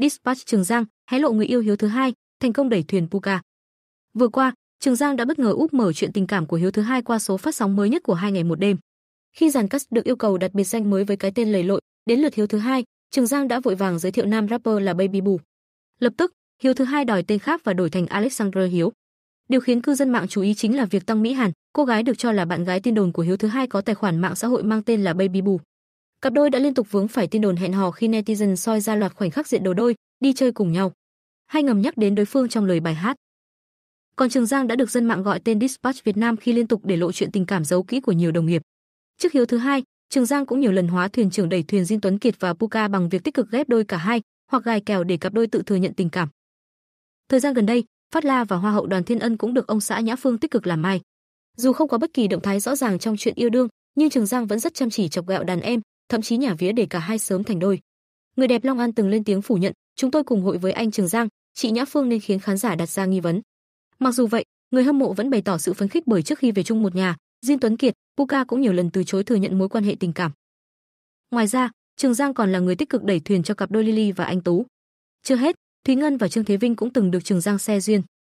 Dispatch Trường Giang, hé lộ người yêu Hiếu thứ hai, thành công đẩy thuyền Puka. Vừa qua, Trường Giang đã bất ngờ úp mở chuyện tình cảm của Hiếu thứ hai qua số phát sóng mới nhất của hai ngày một đêm. Khi dàn cast được yêu cầu đặt biệt danh mới với cái tên lầy lội, đến lượt Hiếu thứ hai, Trường Giang đã vội vàng giới thiệu nam rapper là Baby Boo. Lập tức, Hiếu thứ hai đòi tên khác và đổi thành Alexander Hiếu. Điều khiến cư dân mạng chú ý chính là việc Tăng Mỹ Hàn, cô gái được cho là bạn gái tin đồn của Hiếu thứ hai có tài khoản mạng xã hội mang tên là Baby Boo. Cặp đôi đã liên tục vướng phải tin đồn hẹn hò khi netizen soi ra loạt khoảnh khắc diện đầu đôi đi chơi cùng nhau. Hay ngầm nhắc đến đối phương trong lời bài hát. Còn Trường Giang đã được dân mạng gọi tên Dispatch Việt Nam khi liên tục để lộ chuyện tình cảm giấu kỹ của nhiều đồng nghiệp. Trước hiếu thứ hai, Trường Giang cũng nhiều lần hóa thuyền trưởng đẩy thuyền Jin Tuấn Kiệt và Puka bằng việc tích cực ghép đôi cả hai, hoặc gài kèo để cặp đôi tự thừa nhận tình cảm. Thời gian gần đây, Phát La và Hoa hậu Đoàn Thiên Ân cũng được ông xã Nhã Phương tích cực làm mai. Dù không có bất kỳ động thái rõ ràng trong chuyện yêu đương, nhưng Trường Giang vẫn rất chăm chỉ chọc ghẹo đàn em, thậm chí nhà vía để cả hai sớm thành đôi. Người đẹp Long An từng lên tiếng phủ nhận, chúng tôi cùng hội với anh Trường Giang, chị Nhã Phương nên khiến khán giả đặt ra nghi vấn. Mặc dù vậy, người hâm mộ vẫn bày tỏ sự phấn khích bởi trước khi về chung một nhà, Diên Tuấn Kiệt, Puka cũng nhiều lần từ chối thừa nhận mối quan hệ tình cảm. Ngoài ra, Trường Giang còn là người tích cực đẩy thuyền cho cặp đôi Lily và anh Tú. Chưa hết, Thúy Ngân và Trương Thế Vinh cũng từng được Trường Giang xe duyên.